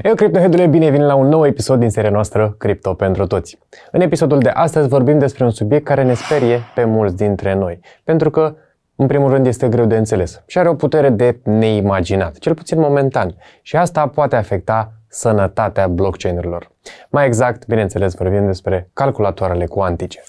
Eu, criptohedule, bine vin la un nou episod din seria noastră Cripto pentru toți. În episodul de astăzi vorbim despre un subiect care ne sperie pe mulți dintre noi, pentru că în primul rând este greu de înțeles și are o putere de neimaginat, cel puțin momentan, și asta poate afecta sănătatea blockchain-urilor. Mai exact, bineînțeles, vorbim despre calculatoarele cuantice.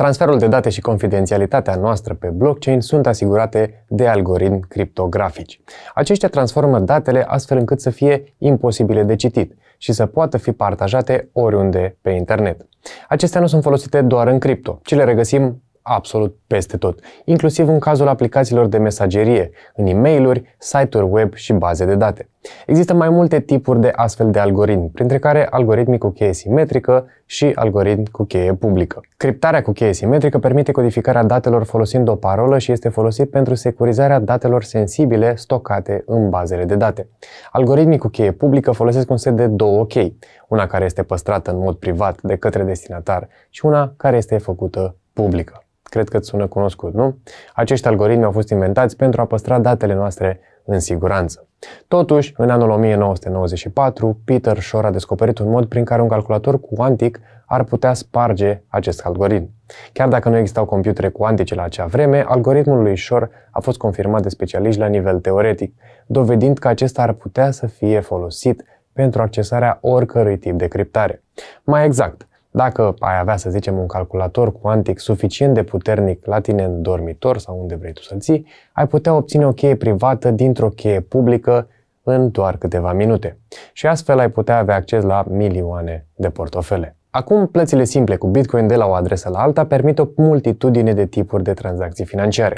Transferul de date și confidențialitatea noastră pe blockchain sunt asigurate de algoritmi criptografici. Aceștia transformă datele astfel încât să fie imposibile de citit și să poată fi partajate oriunde pe internet. Acestea nu sunt folosite doar în cripto, ci le regăsim absolut peste tot, inclusiv în cazul aplicațiilor de mesagerie, în e mail site-uri web și baze de date. Există mai multe tipuri de astfel de algoritmi, printre care algoritmii cu cheie simetrică și algoritmi cu cheie publică. Criptarea cu cheie simetrică permite codificarea datelor folosind o parolă și este folosit pentru securizarea datelor sensibile stocate în bazele de date. Algoritmii cu cheie publică folosesc un set de două chei, una care este păstrată în mod privat de către destinatar și una care este făcută publică. Cred că îți sună cunoscut, nu? Acești algoritmi au fost inventați pentru a păstra datele noastre în siguranță. Totuși, în anul 1994, Peter Shor a descoperit un mod prin care un calculator cuantic ar putea sparge acest algoritm. Chiar dacă nu existau computere cuantice la acea vreme, algoritmul lui Shor a fost confirmat de specialiști la nivel teoretic, dovedind că acesta ar putea să fie folosit pentru accesarea oricărui tip de criptare. Mai exact, dacă ai avea, să zicem, un calculator cuantic suficient de puternic la tine în dormitor sau unde vrei tu să-l ții, ai putea obține o cheie privată dintr-o cheie publică în doar câteva minute. Și astfel ai putea avea acces la milioane de portofele. Acum, plățile simple cu Bitcoin de la o adresă la alta permit o multitudine de tipuri de tranzacții financiare.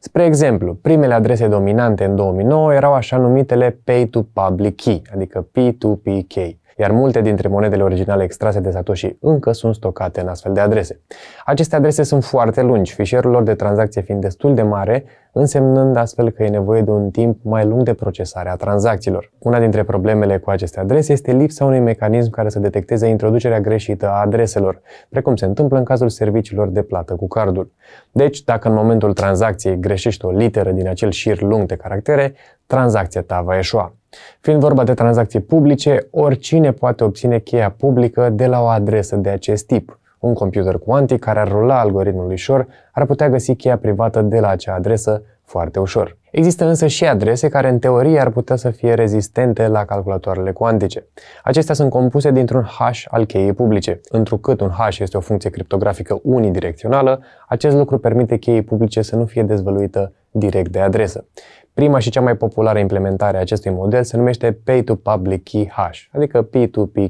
Spre exemplu, primele adrese dominante în 2009 erau așa numitele Pay to Public Key, adică P2PK, iar multe dintre monedele originale extrase de Satoshi încă sunt stocate în astfel de adrese. Aceste adrese sunt foarte lungi, fișierul lor de tranzacție fiind destul de mare, însemnând astfel că e nevoie de un timp mai lung de procesare a tranzacțiilor. Una dintre problemele cu aceste adrese este lipsa unui mecanism care să detecteze introducerea greșită a adreselor, precum se întâmplă în cazul serviciilor de plată cu cardul. Deci, dacă în momentul tranzacției greșești o literă din acel șir lung de caractere, tranzacția ta va eșua. Fiind vorba de tranzacții publice, oricine poate obține cheia publică de la o adresă de acest tip. Un computer cuantic care ar rula algoritmul ușor ar putea găsi cheia privată de la acea adresă foarte ușor. Există însă și adrese care în teorie ar putea să fie rezistente la calculatoarele cuantice. Acestea sunt compuse dintr-un hash al cheii publice. Întrucât un hash este o funcție criptografică unidirecțională, acest lucru permite cheii publice să nu fie dezvăluită direct de adresă. Prima și cea mai populară implementare a acestui model se numește Pay-to-Public Key Hash, adică P2P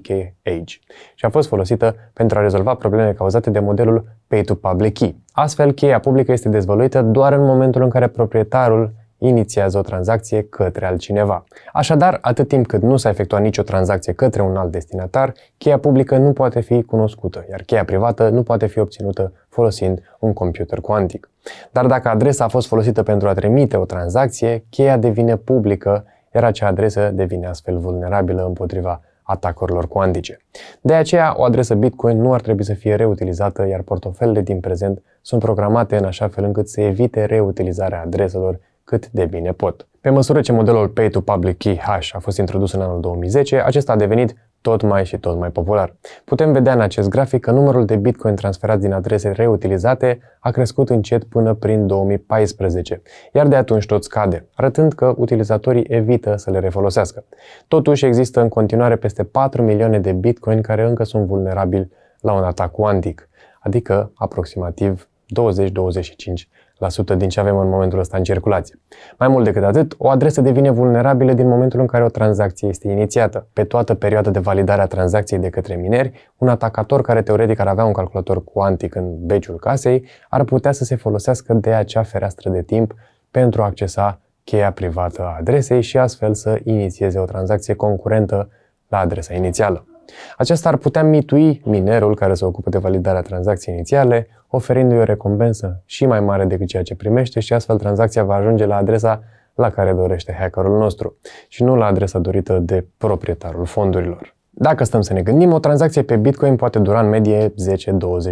și a fost folosită pentru a rezolva probleme cauzate de modelul Pay-to-Public Key. Astfel, cheia publică este dezvăluită doar în momentul în care proprietarul inițiază o tranzacție către altcineva. Așadar, atât timp cât nu s-a efectuat nicio tranzacție către un alt destinatar, cheia publică nu poate fi cunoscută, iar cheia privată nu poate fi obținută folosind un computer cuantic. Dar dacă adresa a fost folosită pentru a trimite o tranzacție, cheia devine publică, iar acea adresă devine astfel vulnerabilă împotriva atacurilor cuantice. De aceea, o adresă Bitcoin nu ar trebui să fie reutilizată, iar portofelele din prezent sunt programate în așa fel încât să evite reutilizarea adreselor cât de bine pot. Pe măsură ce modelul Pay to Public Key Hash a fost introdus în anul 2010, acesta a devenit tot mai și tot mai popular. Putem vedea în acest grafic că numărul de bitcoin transferați din adrese reutilizate a crescut încet până prin 2014, iar de atunci tot scade, arătând că utilizatorii evită să le refolosească. Totuși există în continuare peste 4 milioane de bitcoin care încă sunt vulnerabili la un atac cuantic, adică aproximativ 20-25 din ce avem în momentul ăsta în circulație. Mai mult decât atât, o adresă devine vulnerabilă din momentul în care o tranzacție este inițiată. Pe toată perioada de validare a tranzacției de către mineri, un atacator care teoretic ar avea un calculator cuantic în beciul casei ar putea să se folosească de acea fereastră de timp pentru a accesa cheia privată a adresei și astfel să inițieze o tranzacție concurentă la adresa inițială. Aceasta ar putea mitui minerul care se ocupă de validarea tranzacției inițiale, oferindu-i o recompensă și mai mare decât ceea ce primește și astfel tranzacția va ajunge la adresa la care dorește hackerul nostru și nu la adresa dorită de proprietarul fondurilor. Dacă stăm să ne gândim, o tranzacție pe Bitcoin poate dura în medie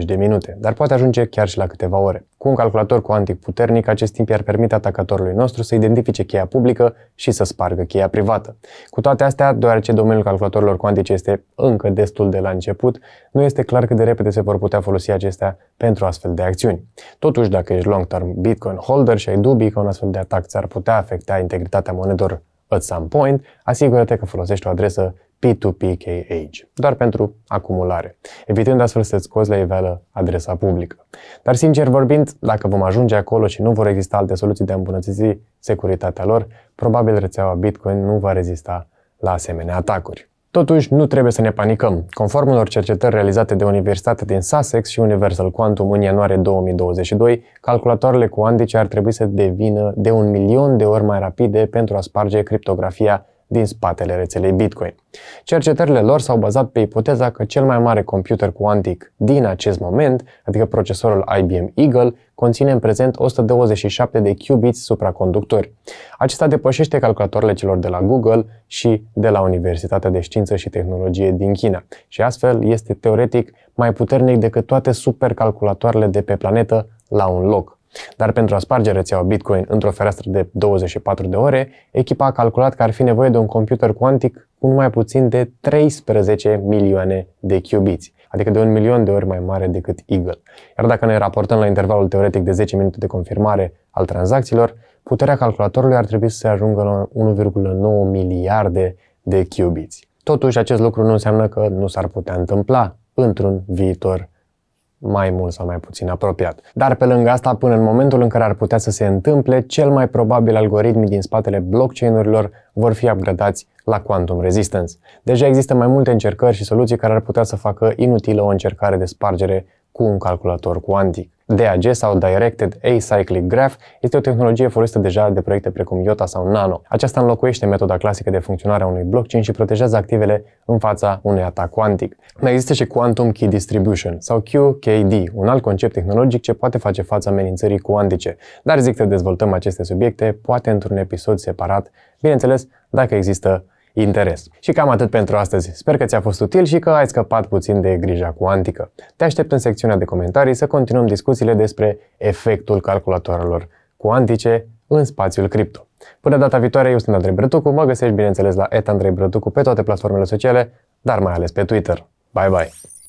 10-20 de minute, dar poate ajunge chiar și la câteva ore. Cu un calculator cuantic puternic, acest timp i-ar permite atacatorului nostru să identifice cheia publică și să spargă cheia privată. Cu toate astea, deoarece domeniul calculatorilor cuantice este încă destul de la început, nu este clar cât de repede se vor putea folosi acestea pentru astfel de acțiuni. Totuși, dacă ești long-term Bitcoin holder și ai dubii că un astfel de atac ți-ar putea afecta integritatea monedor at some point, asigură-te că folosești o adresă P2PKH, doar pentru acumulare, evitând astfel să-ți scoți la iveală adresa publică. Dar sincer vorbind, dacă vom ajunge acolo și nu vor exista alte soluții de a îmbunătăți securitatea lor, probabil rețeaua Bitcoin nu va rezista la asemenea atacuri. Totuși, nu trebuie să ne panicăm. Conform unor cercetări realizate de Universitatea din Sussex și Universal Quantum în ianuarie 2022, calculatoarele cuantice ar trebui să devină de un milion de ori mai rapide pentru a sparge criptografia din spatele rețelei Bitcoin. Cercetările lor s-au bazat pe ipoteza că cel mai mare computer cuantic din acest moment, adică procesorul IBM Eagle, conține în prezent 127 de qubits supraconductori. Acesta depășește calculatoarele celor de la Google și de la Universitatea de Știință și Tehnologie din China și astfel este teoretic mai puternic decât toate supercalculatoarele de pe planetă la un loc. Dar pentru a sparge rețeaua Bitcoin într-o fereastră de 24 de ore, echipa a calculat că ar fi nevoie de un computer cuantic cu mai puțin de 13 milioane de qubits adică de un milion de ori mai mare decât Eagle. Iar dacă ne raportăm la intervalul teoretic de 10 minute de confirmare al tranzacțiilor, puterea calculatorului ar trebui să se ajungă la 1,9 miliarde de qubits. Totuși, acest lucru nu înseamnă că nu s-ar putea întâmpla într-un viitor mai mult sau mai puțin apropiat. Dar pe lângă asta, până în momentul în care ar putea să se întâmple, cel mai probabil algoritmii din spatele blockchain-urilor vor fi upgradați la quantum resistance. Deja există mai multe încercări și soluții care ar putea să facă inutilă o încercare de spargere cu un calculator cuantic. DAG sau Directed Acyclic Graph este o tehnologie folosită deja de proiecte precum IOTA sau Nano. Aceasta înlocuiește metoda clasică de funcționare a unui blockchain și protejează activele în fața unui atac cuantic. Mai există și Quantum Key Distribution sau QKD, un alt concept tehnologic ce poate face față amenințării cuantice. Dar zic să dezvoltăm aceste subiecte, poate într-un episod separat, bineînțeles, dacă există interes. Și cam atât pentru astăzi. Sper că ți-a fost util și că ai scăpat puțin de grija cuantică. Te aștept în secțiunea de comentarii să continuăm discuțiile despre efectul calculatoarelor cuantice în spațiul cripto. Până data viitoare, eu sunt Andrei Brătucu, mă găsești bineînțeles la etandreibrătucu pe toate platformele sociale, dar mai ales pe Twitter. Bye bye!